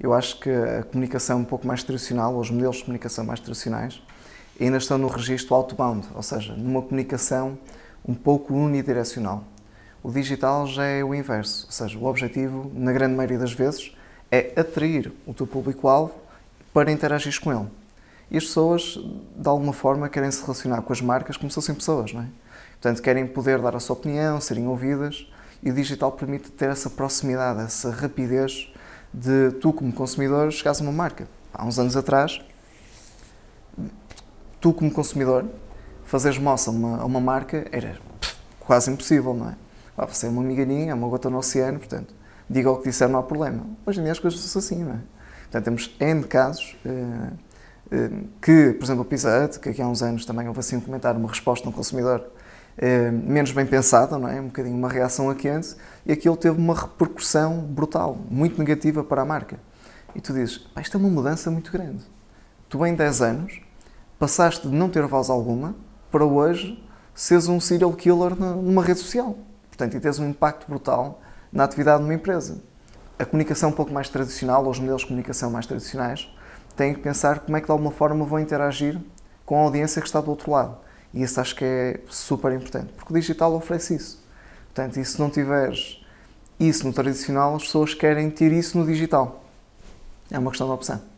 Eu acho que a comunicação um pouco mais tradicional, ou os modelos de comunicação mais tradicionais, ainda estão no registro outbound, ou seja, numa comunicação um pouco unidirecional. O digital já é o inverso, ou seja, o objetivo, na grande maioria das vezes, é atrair o teu público-alvo para interagir com ele. E as pessoas, de alguma forma, querem se relacionar com as marcas como se fossem pessoas, não é? Portanto, querem poder dar a sua opinião, serem ouvidas, e o digital permite ter essa proximidade, essa rapidez de tu, como consumidor, chegares a uma marca. Há uns anos atrás, tu, como consumidor, fazeres moça a uma, uma, marca era quase impossível, não é? Ah, você é uma miganinha é uma gota no oceano, portanto, diga o que disser, não há problema. Hoje em dia as coisas são assim, não é? Portanto, temos N casos eh, eh, que, por exemplo, o Pizza Hut, que aqui há uns anos também houve assim um comentário, uma resposta de um consumidor eh, menos bem pensada, não é? um bocadinho uma reação a quente, e aquilo teve uma repercussão brutal, muito negativa para a marca. E tu dizes, pá, isto é uma mudança muito grande. Tu em 10 anos passaste de não ter voz alguma para hoje seres um serial killer numa rede social. Portanto, e tens um impacto brutal na atividade de uma empresa. A comunicação um pouco mais tradicional, ou os modelos de comunicação mais tradicionais, têm que pensar como é que de alguma forma vão interagir com a audiência que está do outro lado. E isso acho que é super importante, porque o digital oferece isso. Portanto, e se não tiveres isso no tradicional, as pessoas querem ter isso no digital. É uma questão de opção.